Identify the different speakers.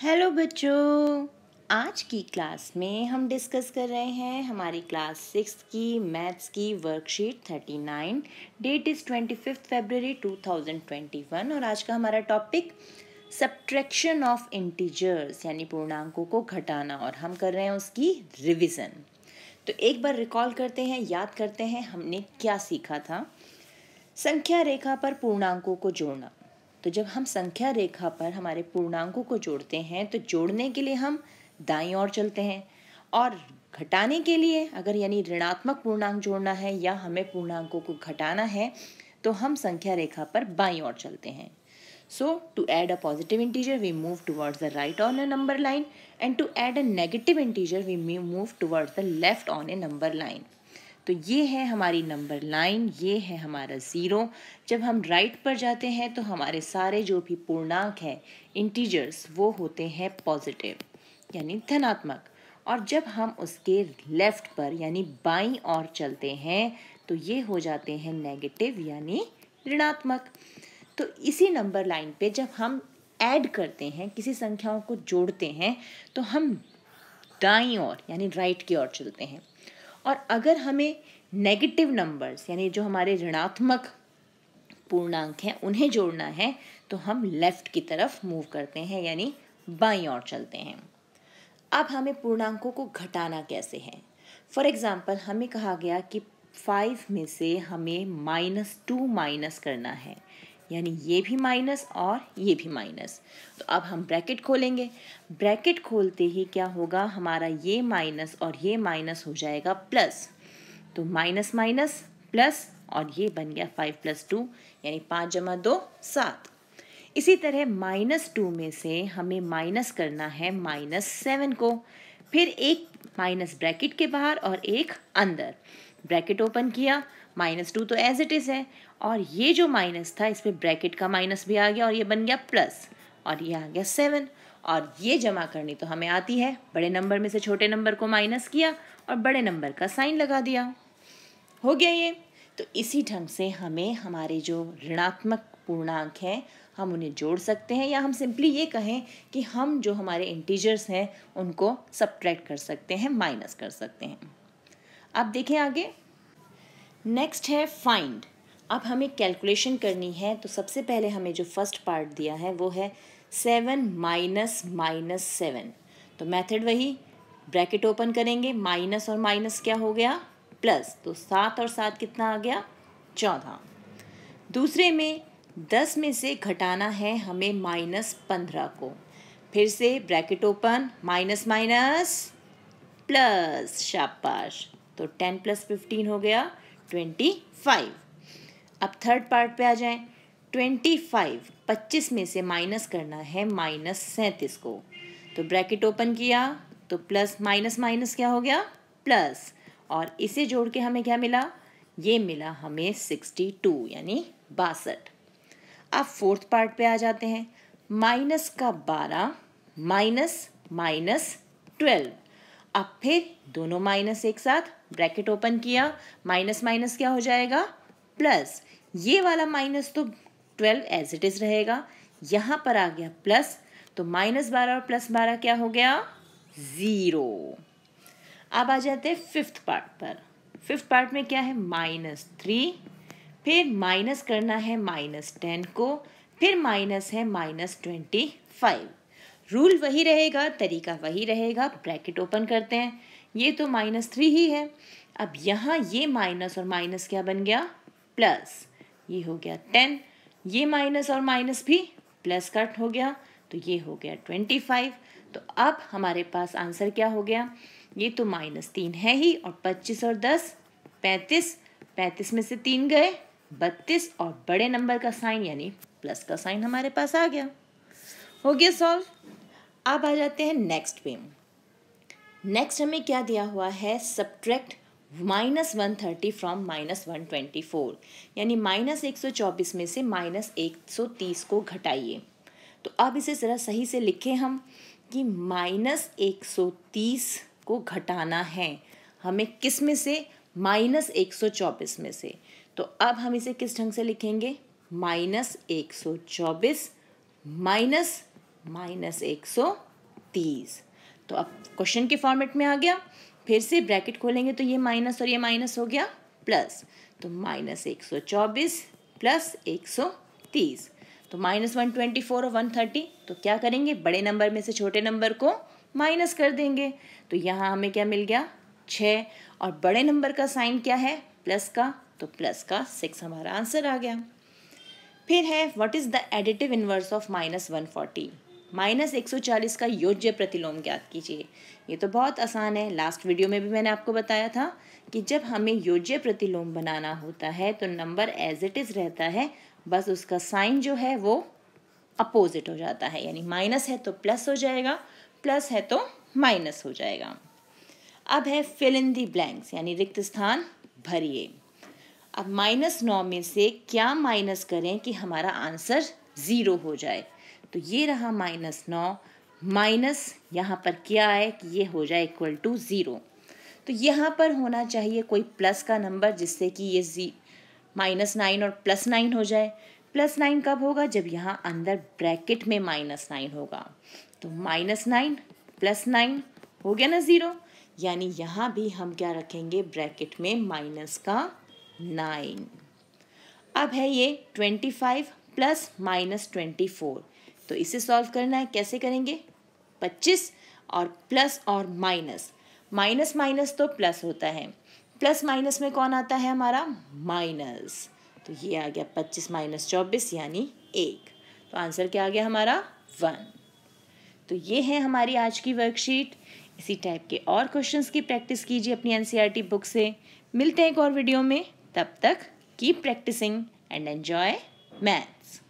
Speaker 1: hello बच्चों आज की क्लास में हम डिस्कस कर रहे हैं हमारी क्लास सिक्स की मैथ्स की worksheet thirty nine date is twenty fifth February two thousand twenty one और आज का हमारा टॉपिक सब्ट्रैक्शन ऑफ इंटीजर्स यानी पूर्णांकों को घटाना और हम कर रहे हैं उसकी रिविज़न तो एक बार रिकॉल करते हैं याद करते हैं हमने क्या सीखा था संख्या रेखा पर पूर्णांकों को जोड़ना तो जब हम संख्या रेखा पर हमारे पूर्णांकों को जोड़ते हैं तो जोड़ने के लिए हम दाई और चलते हैं और घटाने के लिए अगर यानी ऋणात्मक पूर्णांक जोड़ना है या हमें पूर्णांकों को घटाना है तो हम संख्या रेखा पर बाई और चलते हैं so to add a positive integer we move towards the right on a number line and to add a negative integer we move towards the left on a number line तो ये है हमारी number line ये है हमारा zero जब हम right पर जाते हैं तो हमारे सारे जो भी पूर्णांक हैं इंटीजर्स वो होते हैं पॉजिटिव यानी धनात्मक और जब हम उसके लेफ़्ट पर यानी बाई और चलते हैं तो ये हो जाते हैं नेगेटिव यानी ऋणात्मक तो इसी नंबर लाइन पे जब हम ऐड करते हैं किसी संख्याओं को जोड़ते हैं तो हम दाई और यानी राइट की ओर चलते हैं और अगर हमें नेगेटिव नंबर्स यानी जो हमारे ऋणात्मक पूर्णांक हैं उन्हें जोड़ना है तो हम लेफ़्ट की तरफ मूव करते हैं यानी बाईं ओर चलते हैं अब हमें पूर्णांकों को घटाना कैसे है फॉर एग्ज़ाम्पल हमें कहा गया कि फाइव में से हमें माइनस टू माइनस करना है यानी ये भी माइनस और ये भी माइनस तो अब हम ब्रैकेट खोलेंगे ब्रैकेट खोलते ही क्या होगा हमारा ये माइनस और ये माइनस हो जाएगा प्लस तो माइनस माइनस प्लस और ये बन गया फाइव प्लस टू यानी पाँच जमा दो सात इसी तरह माइनस टू में से हमें माइनस करना है माइनस सेवन को फिर एक माइनस ब्रैकेट के बाहर और एक अंदर ब्रैकेट ओपन किया माइनस टू तो एज इट इज़ है और ये जो माइनस था इसमें ब्रैकेट का माइनस भी आ गया और ये बन गया प्लस और ये आ गया सेवन और ये जमा करनी तो हमें आती है बड़े नंबर में से छोटे नंबर को माइनस किया और बड़े नंबर का साइन लगा दिया हो गया ये तो इसी ढंग से हमें हमारे जो ऋणात्मक पूर्णांक हैं हम उन्हें जोड़ सकते हैं या हम सिंपली ये कहें कि हम जो हमारे इंटीजर्स हैं उनको सब्ट्रैक्ट कर सकते हैं माइनस कर सकते हैं अब देखें आगे नेक्स्ट है फाइंड अब हमें कैलकुलेशन करनी है तो सबसे पहले हमें जो फर्स्ट पार्ट दिया है वो है सेवन माइनस माइनस सेवन तो मेथड वही ब्रैकेट ओपन करेंगे माइनस और माइनस क्या हो गया प्लस तो सात और सात कितना आ गया चौदह दूसरे में दस में से घटाना है हमें माइनस पंद्रह को फिर से bracket open minus minus plus शाबाश तो टेन प्लस फिफ्टीन हो गया ट्वेंटी फाइव अब थर्ड पार्ट पे आ जाएं ट्वेंटी फाइव पच्चीस में से माइनस करना है माइनस सैंतीस को तो ब्रैकेट ओपन किया तो प्लस माइनस माइनस क्या हो गया प्लस और इसे जोड़ के हमें क्या मिला ये मिला हमें सिक्सटी टू यानी बासठ अब फोर्थ पार्ट पे आ जाते हैं माइनस का बारह माइनस माइनस ट्वेल्व अब फिर दोनों माइनस एक साथ ब्रैकेट ओपन किया माइनस माइनस क्या हो जाएगा प्लस ये वाला माइनस तो ट्वेल्व एज इट इज़ रहेगा यहाँ पर आ गया प्लस तो माइनस बारह और प्लस बारह क्या हो गया ज़ीरो अब आ जाते हैं फिफ्थ पार्ट पर फिफ्थ पार्ट में क्या है माइनस थ्री फिर माइनस करना है माइनस टेन को फिर माइनस है माइनस ट्वेंटी फाइव रूल वही रहेगा तरीका वही रहेगा ब्रैकेट ओपन करते हैं ये तो माइनस थ्री ही है अब यहाँ ये माइनस और माइनस क्या बन गया प्लस ये हो गया टेन ये माइनस और माइनस भी प्लस कट हो गया तो ये हो गया ट्वेंटी फाइव तो अब हमारे पास आंसर क्या हो गया ये तो माइनस तीन है ही और पच्चीस और दस पैंतीस पैंतीस में से तीन गए बत्तीस और बड़े नंबर का साइन यानी प्लस का साइन हमारे पास आ गया हो गया सॉल्व अब आ जाते हैं नेक्स्ट पे नेक्स्ट हमें क्या दिया हुआ है subtract minus one thirty from minus one twenty four यानी माइनस एक सौ चौबीस में से माइनस एक सौ तीस को घटाइए तो अब इसे ज़रा सही से लिखें हम कि माइनस एक सौ तीस को घटाना है हमें किस में से माइनस एक सौ चौबीस में से तो अब हम इसे किस ढंग से लिखेंगे माइनस एक सौ चौबीस माइनस माइनस एक सौ तीस तो अब क्वेश्चन के फॉर्मेट में आ गया फिर से ब्रैकेट खोलेंगे तो ये माइनस और ये माइनस हो गया प्लस तो माइनस एक सौ चौबीस प्लस एक सौ तीस तो माइनस वन ट्वेंटी फोर और वन थर्टी तो क्या करेंगे बड़े नंबर में से छोटे नंबर को माइनस कर देंगे तो यहाँ हमें क्या मिल गया छः और बड़े नंबर का साइन क्या है प्लस का तो प्लस का सिक्स हमारा आंसर आ गया फिर है what is the additive inverse of minus one forty minus एक सौ चालीस का योज्य प्रतिलोम ज्ञात कीजिए ये तो बहुत आसान है लास्ट वीडियो में भी मैंने आपको बताया था कि जब हमें योज्य प्रतिलोम बनाना होता है तो नंबर एज इट इज़ रहता है बस उसका साइन जो है वो अपोजिट हो जाता है यानी माइनस है तो प्लस हो जाएगा प्लस है तो माइनस हो जाएगा अब है फिल इन दी ब्लैंक्स यानी रिक्त स्थान भरिए अब माइनस नौ में से क्या माइनस करें कि हमारा आंसर ज़ीरो हो जाए तो ये रहा माइनस नौ माइनस यहाँ पर क्या है कि ये हो जाए इक्वल टू ज़ीरो तो यहाँ पर होना चाहिए कोई प्लस का नंबर जिससे कि ये जी माइनस नाइन और प्लस नाइन हो जाए प्लस नाइन कब होगा जब यहाँ अंदर ब्रैकेट में माइनस नाइन होगा तो माइनस नाइन प्लस नाइन हो गया ना ज़ीरो यानी यहाँ भी हम क्या रखेंगे ब्रैकेट में माइनस का नाइन अब है ये twenty five plus minus twenty four तो इसे सॉल्व करना है कैसे करेंगे पच्चीस और प्लस और माइनस माइनस माइनस तो प्लस होता है प्लस माइनस में कौन आता है हमारा माइनस तो ये आ गया पच्चीस माइनस चौबीस यानी एक तो आंसर क्या आ गया हमारा वन तो ये है हमारी आज की वर्कशीट इसी टाइप के और क्वेश्चंस की प्रैक्टिस कीजिए अपनी एनसीईआरटी बुक e से मिलते हैं एक और वीडियो में तब तक keep practising and enjoy maths